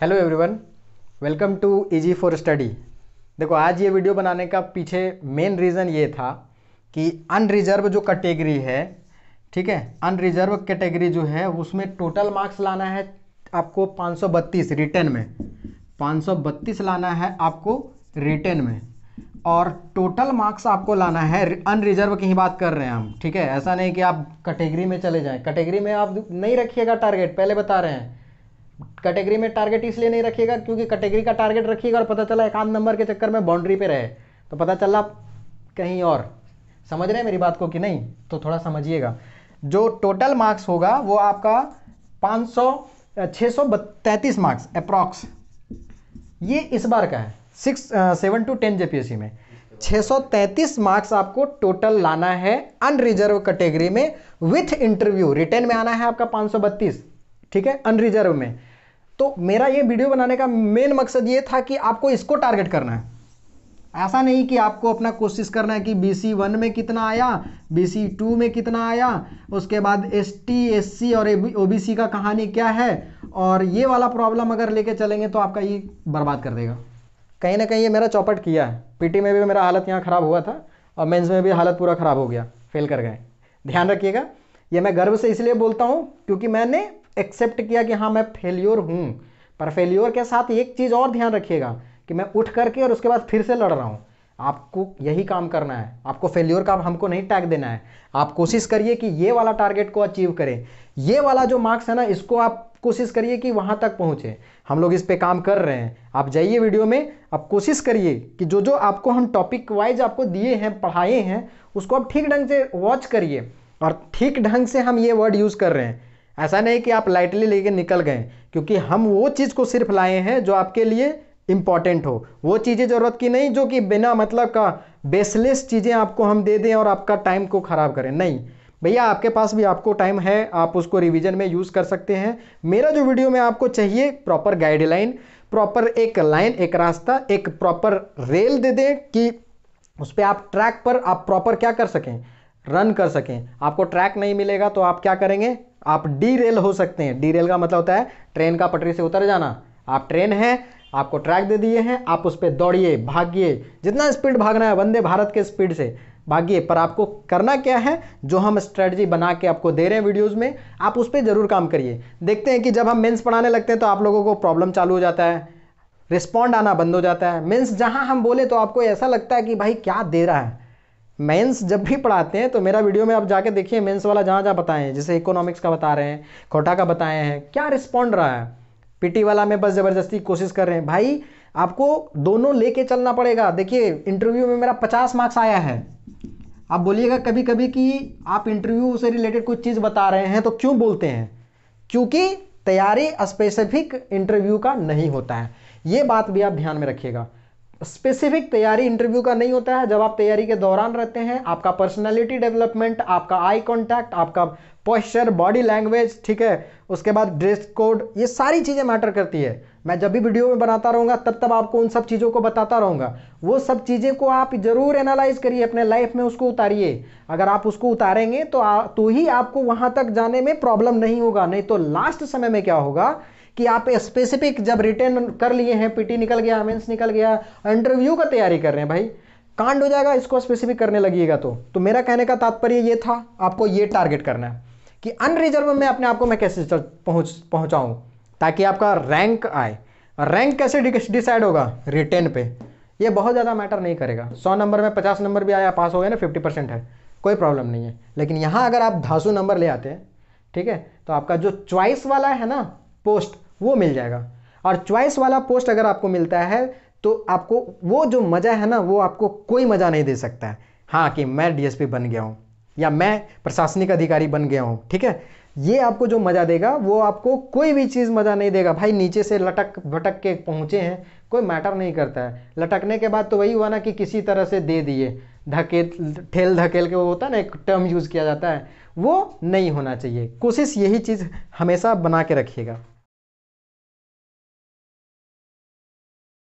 hello everyone welcome to easy for study देखो आज ये वीडियो बनाने का पीछे मेन रीज़न ये था कि अनरिजर्व जो कैटेगरी है ठीक है अनरिजर्व कैटेगरी जो है उसमें टोटल मार्क्स लाना है आपको 532 रिटर्न में 532 लाना है आपको रिटर्न में और टोटल मार्क्स आपको लाना है अनरिजर्व की ही बात कर रहे हैं हम ठीक है ऐसा नहीं कि आप कैटेगरी में चले जाएँ कैटेगरी में आप नहीं रखिएगा टारगेट पहले बता रहे हैं कैटेगरी में टारगेट इसलिए नहीं रखिएगा क्योंकि कैटेगरी का टारगेट रखिएगा और पता चला एक आध नंबर के चक्कर में बाउंड्री पे रहे तो पता चला कहीं और समझ रहे हैं मेरी बात को कि नहीं तो थोड़ा समझिएगा जो टोटल मार्क्स होगा वो आपका पाँच सौ तैंतीस मार्क्स अप्रॉक्स ये इस बार का है six seven to ten JPSC में 633 मार्क्स आपको टोटल लाना है अनरिजर्व कैटेगरी में विथ इंटरव्यू रिटर्न में आना है आपका 532 ठीक है अनरिजर्व में तो मेरा ये वीडियो बनाने का मेन मकसद ये था कि आपको इसको टारगेट करना है ऐसा नहीं कि आपको अपना कोशिश करना है कि बी सी वन में कितना आया बी सी टू में कितना आया उसके बाद एस टी एस सी और ओ बी सी का कहानी क्या है और ये वाला प्रॉब्लम अगर लेके चलेंगे तो आपका ये बर्बाद कर देगा कहीं ना कहीं ये मेरा चौपट किया है पीटी में भी मेरा हालत यहाँ ख़राब हुआ था और मेंस में भी हालत पूरा ख़राब हो गया फेल कर गए ध्यान रखिएगा ये मैं गर्व से इसलिए बोलता हूँ क्योंकि मैंने एक्सेप्ट किया कि हाँ मैं फेल्योर हूँ पर फेल्योर के साथ एक चीज़ और ध्यान रखिएगा कि मैं उठ करके और उसके बाद फिर से लड़ रहा हूँ आपको यही काम करना है आपको फेल्योर का हमको नहीं टैग देना है आप कोशिश करिए कि ये वाला टारगेट को अचीव करें ये वाला जो मार्क्स है ना इसको आप कोशिश करिए कि वहाँ तक पहुँचे हम लोग इस पर काम कर रहे हैं आप जाइए वीडियो में आप कोशिश करिए कि जो जो आपको हम टॉपिक वाइज आपको दिए हैं पढ़ाए हैं उसको आप ठीक ढंग से वॉच करिए और ठीक ढंग से हम ये वर्ड यूज़ कर रहे हैं ऐसा नहीं कि आप लाइटली लेके निकल गए क्योंकि हम वो चीज़ को सिर्फ लाए हैं जो आपके लिए इम्पॉर्टेंट हो वो चीज़ें ज़रूरत की नहीं जो कि बिना मतलब का बेसलेस चीज़ें आपको हम दे दें और आपका टाइम को ख़राब करें नहीं भैया आपके पास भी आपको टाइम है आप उसको रिवीजन में यूज़ कर सकते हैं मेरा जो वीडियो में आपको चाहिए प्रॉपर गाइडलाइन प्रॉपर एक लाइन एक रास्ता एक प्रॉपर रेल दे दें कि उस पर आप ट्रैक पर आप प्रॉपर क्या कर सकें रन कर सकें आपको ट्रैक नहीं मिलेगा तो आप क्या करेंगे आप डी रेल हो सकते हैं डी रेल का मतलब होता है ट्रेन का पटरी से उतर जाना आप ट्रेन है आपको ट्रैक दे दिए हैं आप उस पर दौड़िए भागिए जितना स्पीड भागना है वंदे भारत के स्पीड से भागिए पर आपको करना क्या है जो हम स्ट्रेटजी बना के आपको दे रहे हैं वीडियोस में आप उस पर ज़रूर काम करिए देखते हैं कि जब हम मेंस पढ़ाने लगते हैं तो आप लोगों को प्रॉब्लम चालू हो जाता है रिस्पॉन्ड आना बंद हो जाता है मीन्स जहाँ हम बोले तो आपको ऐसा लगता है कि भाई क्या दे रहा है मेंस जब भी पढ़ाते हैं तो मेरा वीडियो में आप जाके देखिए मेंस वाला जहाँ जहाँ बताएं जैसे इकोनॉमिक्स का बता रहे हैं कोटा का बताए हैं क्या रिस्पॉन्ड रहा है पीटी वाला में बस ज़बरदस्ती कोशिश कर रहे हैं भाई आपको दोनों लेके चलना पड़ेगा देखिए इंटरव्यू में मेरा पचास मार्क्स आया है आप बोलिएगा कभी कभी कि आप इंटरव्यू से रिलेटेड कुछ चीज़ बता रहे हैं तो क्यों बोलते हैं क्योंकि तैयारी स्पेसिफिक इंटरव्यू का नहीं होता है ये बात भी आप ध्यान में रखिएगा स्पेसिफिक तैयारी इंटरव्यू का नहीं होता है जब आप तैयारी के दौरान रहते हैं आपका पर्सनालिटी डेवलपमेंट आपका आई कॉन्टैक्ट आपका पॉस्चर बॉडी लैंग्वेज ठीक है उसके बाद ड्रेस कोड ये सारी चीज़ें मैटर करती है मैं जब भी वीडियो में बनाता रहूँगा तब तब आपको उन सब चीज़ों को बताता रहूँगा वो सब चीज़ें को आप ज़रूर एनालाइज करिए अपने लाइफ में उसको उतारिए अगर आप उसको उतारेंगे तो आ, तो ही आपको वहाँ तक जाने में प्रॉब्लम नहीं होगा नहीं तो लास्ट समय में क्या होगा कि आप स्पेसिफिक जब रिटर्न कर लिए हैं पीटी निकल गया मेंस निकल गया इंटरव्यू का तैयारी कर रहे हैं भाई कांड हो जाएगा इसको स्पेसिफिक करने लगिएगा तो तो मेरा कहने का तात्पर्य ये था आपको ये टारगेट करना है कि अनरिजर्व में अपने आप को मैं कैसे पहुँच पहुँचाऊँ ताकि आपका रैंक आए रैंक कैसे डिसाइड होगा रिटेन पे ये बहुत ज़्यादा मैटर नहीं करेगा सौ नंबर में पचास नंबर भी आया पास हो गया ना फिफ्टी परसेंट है कोई प्रॉब्लम नहीं है लेकिन यहाँ अगर आप धासु नंबर ले आते हैं ठीक है तो आपका जो च्वाइस वाला है ना पोस्ट वो मिल जाएगा और च्वाइस वाला पोस्ट अगर आपको मिलता है तो आपको वो जो मज़ा है ना वो आपको कोई मज़ा नहीं दे सकता है हाँ कि मैं डीएसपी बन गया हूँ या मैं प्रशासनिक अधिकारी बन गया हूँ ठीक है ये आपको जो मज़ा देगा वो आपको कोई भी चीज़ मज़ा नहीं देगा भाई नीचे से लटक भटक के पहुँचे हैं कोई मैटर नहीं करता है लटकने के बाद तो वही हुआ ना कि किसी तरह से दे दिए धके ठेल धकेल के वो होता है ना एक टर्म यूज़ किया जाता है वो नहीं होना चाहिए कोशिश यही चीज़ हमेशा बना के रखिएगा